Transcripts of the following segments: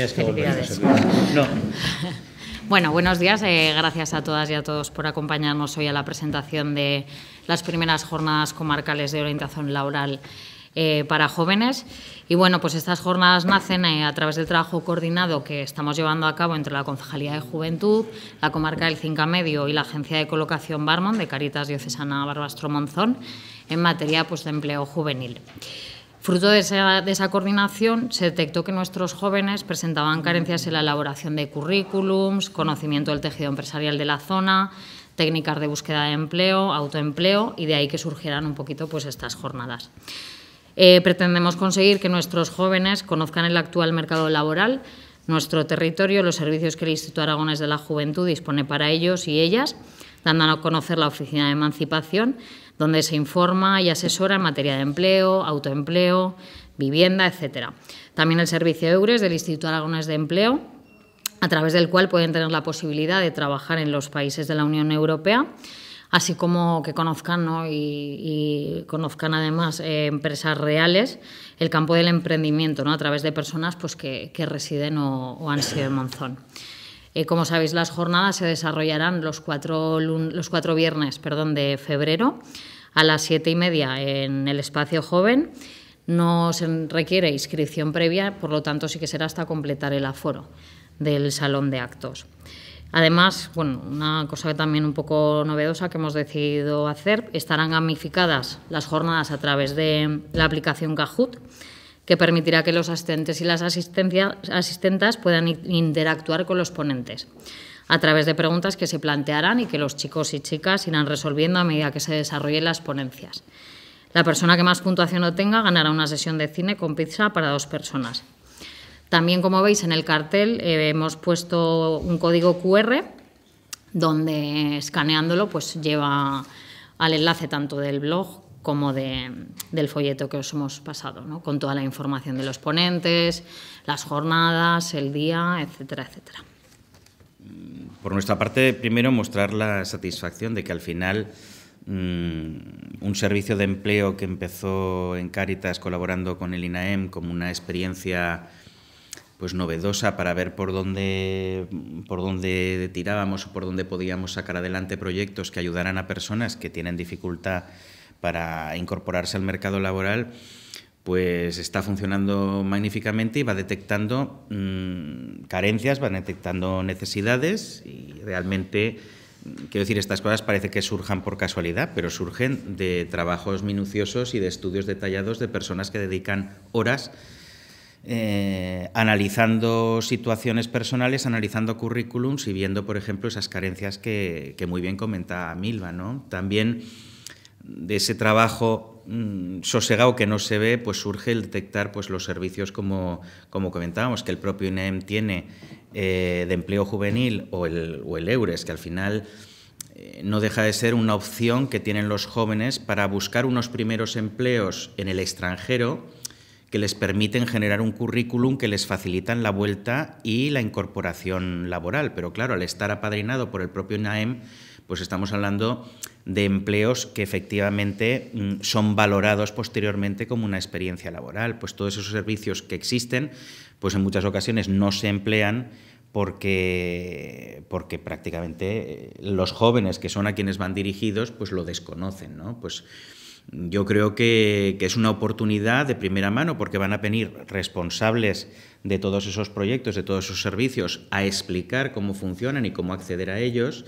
Bueno, buenos días. Eh, gracias a todas y a todos por acompañarnos hoy a la presentación de las primeras jornadas comarcales de orientación laboral eh, para jóvenes. Y bueno, pues estas jornadas nacen eh, a través del trabajo coordinado que estamos llevando a cabo entre la Concejalía de Juventud, la Comarca del Cinca Medio y la Agencia de Colocación Barmon de Caritas Diocesana Barbastro Monzón en materia pues, de empleo juvenil. Fruto de esa, coordinación, se detectó que nuestros jóvenes presentaban carencias en la elaboración de currículums, conocimiento del tejido empresarial de la zona, técnicas de búsqueda de empleo, autoempleo, y de ahí que surgieran un poquito pues, estas jornadas. Eh, pretendemos conseguir que nuestros jóvenes conozcan el actual mercado laboral, nuestro territorio, los servicios que el Instituto Aragones de la Juventud dispone para ellos y ellas, dándonos a conocer la Oficina de Emancipación, donde se informa y asesora en materia de empleo, autoempleo, vivienda, etc. También el servicio EURES del Instituto Aragones de Empleo, a través del cual pueden tener la posibilidad de trabajar en los países de la Unión Europea, así como que conozcan y, conozcan además eh, empresas reales, el campo del emprendimiento, ¿no? a través de personas pues, que, residen o, han sido en Monzón. Eh, como sabéis, las jornadas se desarrollarán los cuatro, los cuatro viernes de febrero a las siete y media en el espacio joven. No se requiere inscripción previa, por lo tanto sí que será hasta completar el aforo del salón de actos. Además, bueno, una cosa también un poco novedosa que hemos decidido hacer, estarán gamificadas las jornadas a través de la aplicación Kahoot, que permitirá que los asistentes y las asistentas puedan interactuar con los ponentes a través de preguntas que se plantearán y que los chicos y chicas irán resolviendo a medida que se desarrollen las ponencias. La persona que más puntuación obtenga ganará una sesión de cine con pizza para dos personas. También, como veis en el cartel, eh, hemos puesto un código QR donde escaneándolo pues lleva al enlace tanto del blog como del folleto que os hemos pasado, con toda la información de los ponentes, las jornadas, el día, etcétera, etcétera. Mm, por nuestra parte, primero mostrar la satisfacción de que al final mm, un servicio de empleo que empezó en Cáritas colaborando con el INAEM como una experiencia pues novedosa para ver por dónde, por dónde tirábamos o por dónde podíamos sacar adelante proyectos que ayudaran a personas que tienen dificultad para incorporarse al mercado laboral pues está funcionando magníficamente y va detectando mm, carencias, va detectando necesidades y realmente, mm, quiero decir, estas cosas parece que surjan por casualidad, pero surgen de trabajos minuciosos y de estudios detallados de personas que dedican horas eh, analizando situaciones personales, analizando currículums y viendo, por ejemplo, esas carencias que, muy bien comentaba Milva. ¿no? También de ese trabajo Mm, sosegado que no se ve, pues surge el detectar pues, los servicios como, como comentábamos, que el propio INEM tiene eh, de empleo juvenil o el, o el EURES, que al final eh, no deja de ser una opción que tienen los jóvenes para buscar unos primeros empleos en el extranjero que les permiten generar un currículum que les facilitan la vuelta y la incorporación laboral. Pero claro, al estar apadrinado por el propio INAEM, pues estamos hablando de empleos que efectivamente mm, son valorados posteriormente como una experiencia laboral. Pues todos esos servicios que existen, pues en muchas ocasiones no se emplean porque, porque prácticamente eh, los jóvenes que son a quienes van dirigidos, pues lo desconocen, Pues yo creo que, que, es una oportunidad de primera mano porque van a venir responsables de todos esos proyectos, de todos esos servicios, a explicar cómo funcionan y cómo acceder a ellos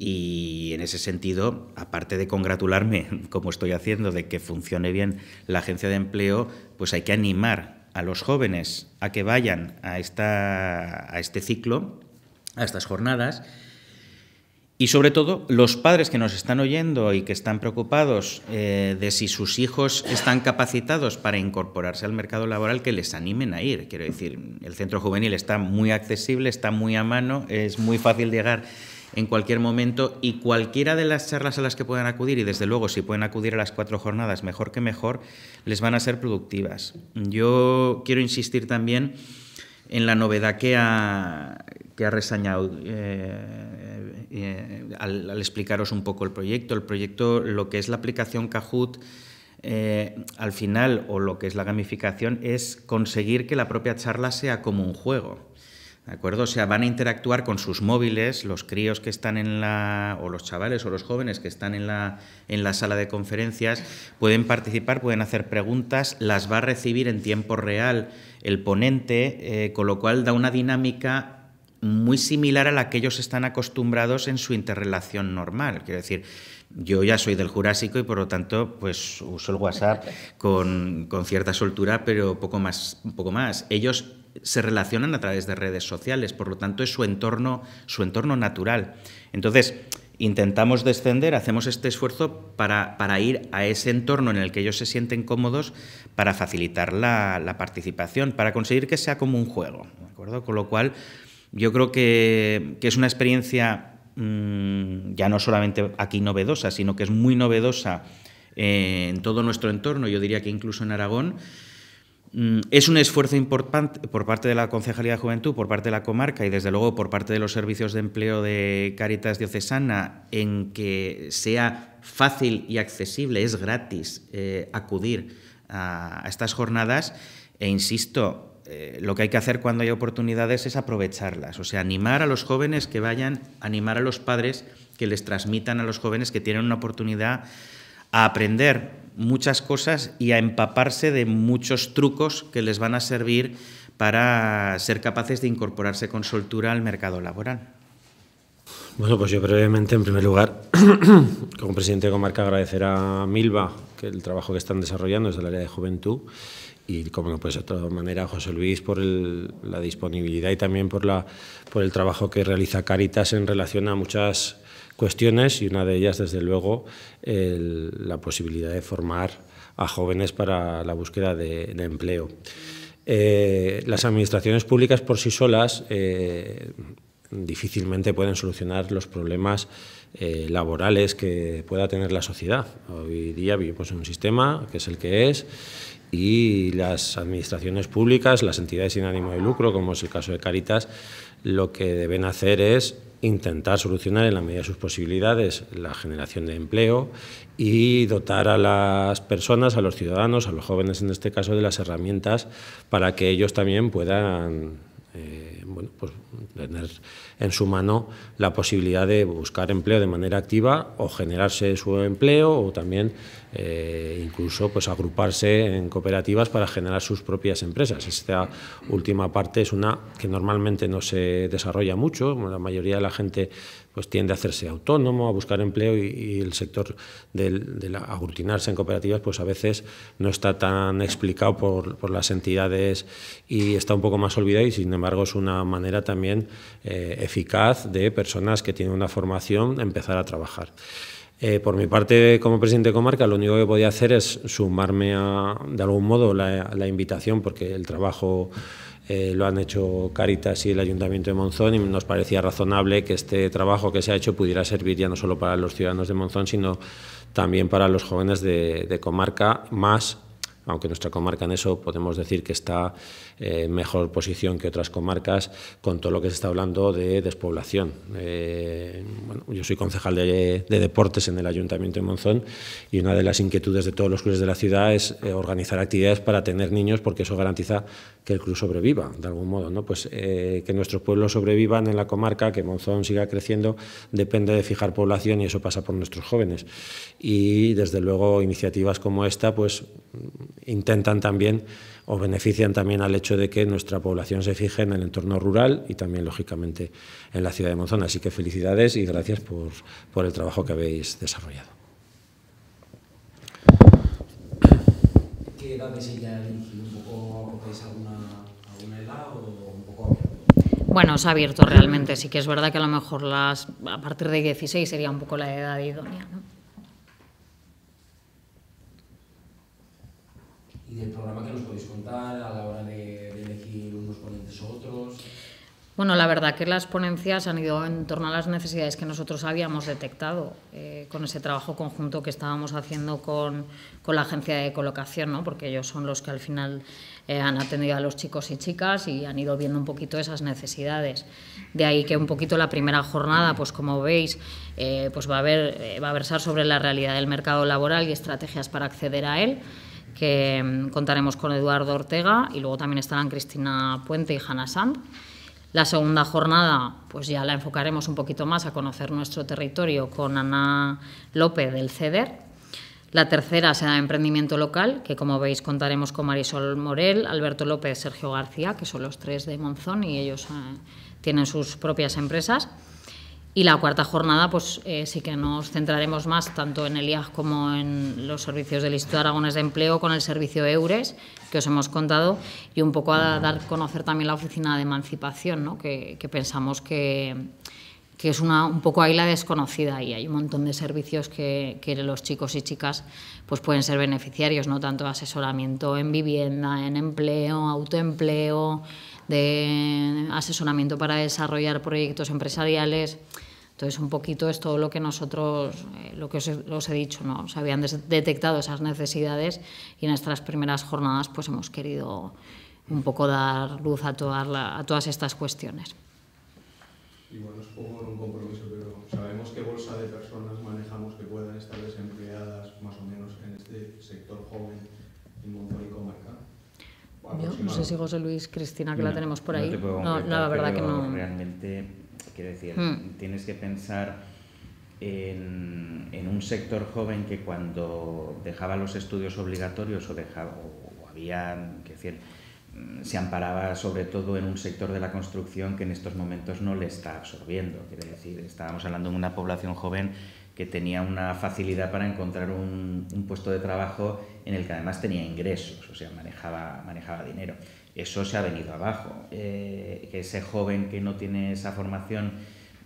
y en ese sentido, aparte de congratularme, como estoy haciendo, de que funcione bien la agencia de empleo, pues hay que animar a los jóvenes a que vayan a, este ciclo, a estas jornadas, y sobre todo, los padres que nos están oyendo y que están preocupados eh, de si sus hijos están capacitados para incorporarse al mercado laboral, que les animen a ir. Quiero decir, el centro juvenil está muy accesible, está muy a mano, es muy fácil llegar en cualquier momento y cualquiera de las charlas a las que puedan acudir, y desde luego si pueden acudir a las cuatro jornadas, mejor que mejor, les van a ser productivas. Yo quiero insistir también en la novedad que ha, resañado... Eh, eh, al, explicaros un poco el proyecto. El proyecto, lo que es la aplicación Kahoot, eh, al final, o lo que es la gamificación, es conseguir que la propia charla sea como un juego acuerdo? O sea, van a interactuar con sus móviles, los críos que están en la, o los chavales o los jóvenes que están en la, en la sala de conferencias, pueden participar, pueden hacer preguntas, las va a recibir en tiempo real el ponente, eh, con lo cual da una dinámica muy similar a la que ellos están acostumbrados en su interrelación normal. Quiero decir, yo ya soy del Jurásico y por lo tanto pues uso el WhatsApp con, con cierta soltura, pero poco más, un poco más. Ellos se relacionan a través de redes sociales, por lo tanto es su entorno, su entorno natural. Entonces, intentamos descender, hacemos este esfuerzo para, ir a ese entorno en el que ellos se sienten cómodos para facilitar la, participación, para conseguir que sea como un juego. acuerdo? Con lo cual, yo creo que, es una experiencia mm, ya no solamente aquí novedosa, sino que es muy novedosa eh, en todo nuestro entorno, yo diría que incluso en Aragón. Mm, es un esfuerzo importante por parte de la Concejalía de Juventud, por parte de la comarca y desde luego por parte de los servicios de empleo de Caritas Diocesana en que sea fácil y accesible, es gratis eh, acudir a, estas jornadas e insisto, eh, lo que hay que hacer cuando hay oportunidades es aprovecharlas, o sea, animar a los jóvenes que vayan, animar a los padres que les transmitan a los jóvenes que tienen una oportunidad a aprender muchas cosas y a empaparse de muchos trucos que les van a servir para ser capaces de incorporarse con soltura al mercado laboral. Bueno, pues yo brevemente, en primer lugar, como presidente de Comarca, agradecer a Milva que el trabajo que están desarrollando desde el área de juventud y, como no puede de otra manera, a José Luis por la disponibilidad y también por, por el trabajo que realiza Caritas en relación a muchas cuestiones y una de ellas, desde luego, la posibilidad de formar a jóvenes para la búsqueda de, empleo. Eh, las administraciones públicas por sí solas eh, difícilmente pueden solucionar los problemas eh, laborales que pueda tener la sociedad. Hoy día vivimos en un sistema que es el que es y las administraciones públicas, las entidades sin ánimo de lucro, como es el caso de Caritas, lo que deben hacer es intentar solucionar en la medida de sus posibilidades la generación de empleo y dotar a las personas, a los ciudadanos, a los jóvenes en este caso, de las herramientas para que ellos también puedan eh, pues, tener en su mano la posibilidad de buscar empleo de manera activa o generarse su empleo o también eh, incluso pues agruparse en cooperativas para generar sus propias empresas. Esta última parte es una que normalmente no se desarrolla mucho, la mayoría de la gente pues tiende a hacerse autónomo, a buscar empleo y, el sector de del, en cooperativas pues a veces no está tan explicado por, las entidades y está un poco más olvidado y sin embargo es una manera también eh, eficaz de personas que tienen una formación empezar a trabajar. Eh, por mi parte, como presidente de comarca, lo único que podía hacer es sumarme de algún modo, la, la invitación, porque el trabajo eh, lo han hecho Caritas y el Ayuntamiento de Monzón y nos parecía razonable que este trabajo que se ha hecho pudiera servir ya no solo para los ciudadanos de Monzón, sino también para los jóvenes de comarca, más aunque nuestra comarca en eso podemos decir que está eh, en mejor posición que otras comarcas, con todo lo que se está hablando de despoblación. Eh, yo soy concejal de, deportes en el Ayuntamiento de Monzón y una de las inquietudes de todos los clubes de la ciudad es eh, organizar actividades para tener niños porque eso garantiza que el club sobreviva, de algún modo. ¿no? Pues, que nuestros pueblos sobrevivan en la comarca, que Monzón siga creciendo, depende de fijar población y eso pasa por nuestros jóvenes. Y desde luego iniciativas como esta, pues intentan también o benefician también al hecho de que nuestra población se fije en el entorno rural y también, lógicamente, en la ciudad de Monzón. Así que felicidades y gracias por, el trabajo que habéis desarrollado. ¿Qué edad o un poco Bueno, es abierto realmente. Sí que es verdad que a lo mejor las, a partir de 16 sería un poco la edad idónea. y del programa que nos podéis contar a la hora de, elegir unos ponentes u otros. Bueno, la verdad que las ponencias han ido en torno a las necesidades que nosotros habíamos detectado eh, con ese trabajo conjunto que estábamos haciendo con, con la agencia de colocación, ¿no? porque ellos son los que al final eh, han atendido a los chicos y chicas y han ido viendo un poquito esas necesidades. De ahí que un poquito la primera jornada, pues como veis, eh, pues va a, va a versar sobre la realidad del mercado laboral y estrategias para acceder a él que mm, contaremos con Eduardo Ortega y luego también estarán Cristina Puente y Hanna Sand. La segunda jornada, pues ya la enfocaremos un poquito más a conocer nuestro territorio con Ana López del CEDER. La tercera será Emprendimiento Local, que como veis contaremos con Marisol Morel, Alberto López, Sergio García, que son los tres de Monzón y ellos eh, tienen sus propias empresas. Y la cuarta jornada, pues eh, sí que nos centraremos más tanto en el IAG como en los servicios del Instituto de Aragones de Empleo con el servicio EURES, que os hemos contado, y un poco a dar a conocer también la oficina de emancipación, que, pensamos que, es una, un poco ahí la desconocida y hay un montón de servicios que, que, los chicos y chicas pues pueden ser beneficiarios, no tanto asesoramiento en vivienda, en empleo, autoempleo, de asesoramiento para desarrollar proyectos empresariales. Entonces, un poquito es todo lo que nosotros, eh, lo que os, he dicho, ¿no? Se habían detectado esas necesidades y en nuestras primeras jornadas pues hemos querido un poco dar luz a, a todas estas cuestiones. Y bueno, es un poco un compromiso, pero sabemos qué bolsa de personas manejamos que puedan estar desempleadas más o menos en este sector joven y Comarca. Yo no sé si José Luis, Cristina, que la tenemos por ahí. No, no la verdad que no. Realmente Quiero decir, hmm. tienes que pensar en, un sector joven que cuando dejaba los estudios obligatorios o, o, había, decir, mm, se amparaba sobre todo en un sector de la construcción que en estos momentos no le está absorbiendo. Quiero decir, estábamos hablando de una población joven que tenía una facilidad para encontrar un, un, puesto de trabajo en el que además tenía ingresos, o sea, manejaba, manejaba dinero eso se ha venido abajo. Eh, que ese joven que no tiene esa formación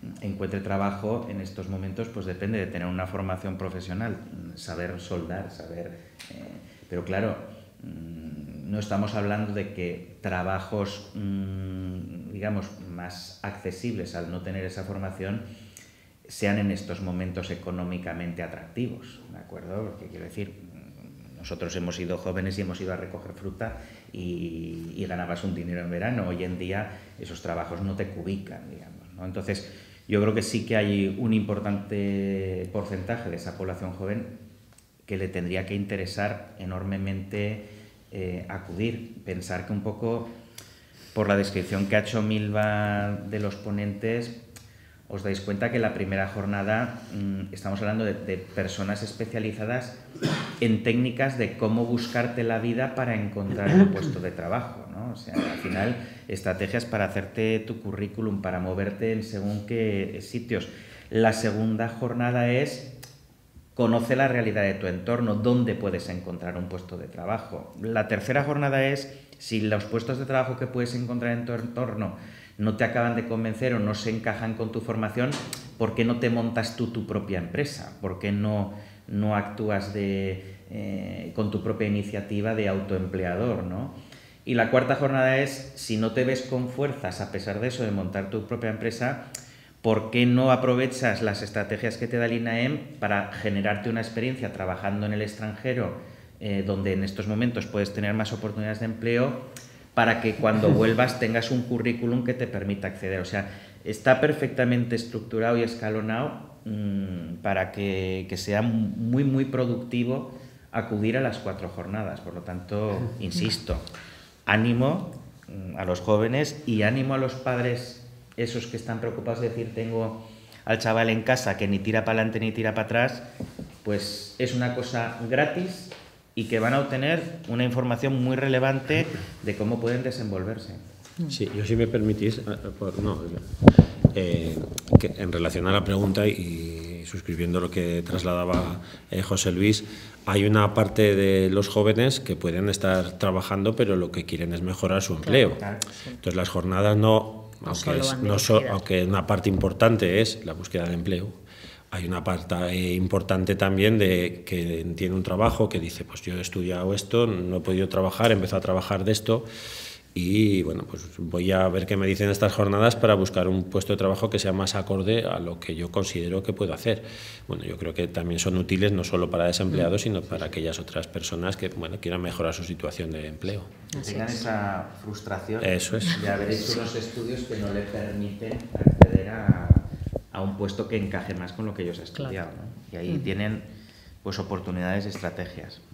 mm, encuentre trabajo en estos momentos, pues depende de tener una formación profesional, mm, saber soldar, saber... Eh, pero claro, mm, no estamos hablando de que trabajos, digamos, más accesibles al no tener esa formación sean en estos momentos económicamente atractivos, ¿de acuerdo? Porque quiero decir, nosotros hemos ido jóvenes y hemos ido a recoger fruta y, ganabas un dinero en verano. Hoy en día esos trabajos no te cubican, digamos. Entonces, yo creo que sí que hay un importante porcentaje de esa población joven que le tendría que interesar enormemente eh, acudir, pensar que un poco por la descripción que ha hecho Milva de los ponentes, os dais cuenta que la primera jornada mm, estamos hablando de, personas especializadas en técnicas de cómo buscarte la vida para encontrar un puesto de trabajo. ¿no? O sea, al final, estrategias para hacerte tu currículum, para moverte en según qué sitios. La segunda jornada es conoce la realidad de tu entorno, dónde puedes encontrar un puesto de trabajo. La tercera jornada es si los puestos de trabajo que puedes encontrar en tu entorno no te acaban de convencer o no se encajan con tu formación, ¿por qué no te montas tú tu propia empresa? ¿Por qué no, no actúas eh, con tu propia iniciativa de autoempleador? Y la cuarta jornada es, si no te ves con fuerzas a pesar de eso, de montar tu propia empresa, ¿por qué no aprovechas las estrategias que te da el INAEM para generarte una experiencia trabajando en el extranjero, eh, donde en estos momentos puedes tener más oportunidades de empleo? para que cuando vuelvas tengas un currículum que te permita acceder. O sea, está perfectamente estructurado y escalonado mm, para que, que, sea muy, muy productivo acudir a las cuatro jornadas. Por lo tanto, insisto, ánimo mm, a los jóvenes y ánimo a los padres, esos que están preocupados de decir, tengo al chaval en casa que ni tira para adelante ni tira para atrás, pues es una cosa gratis y que van a obtener una información muy relevante de cómo pueden desenvolverse. Sí, yo si me permitís, eh, eh, no, eh, en relación a la pregunta y suscribiendo lo que trasladaba José Luis, hay una parte de los jóvenes que pueden estar trabajando, pero lo que quieren es mejorar su empleo. Entonces las jornadas no, no aunque una parte importante es la búsqueda de empleo hay una parte importante también de que tiene un trabajo que dice, pues yo he estudiado esto, no he podido trabajar, he empezado a trabajar de esto y bueno, pues voy a ver qué me dicen estas jornadas para buscar un puesto de trabajo que sea más acorde a lo que yo considero que puedo hacer. Bueno, yo creo que también son útiles no solo para desempleados, mm. sino para aquellas otras personas que bueno, quieran mejorar su situación de empleo. Tengan esa frustración Eso es. de haber hecho unos estudios que no le permiten acceder a a un puesto que encaje más con lo que ellos han estudiado. Y ahí tienen pues oportunidades y estrategias.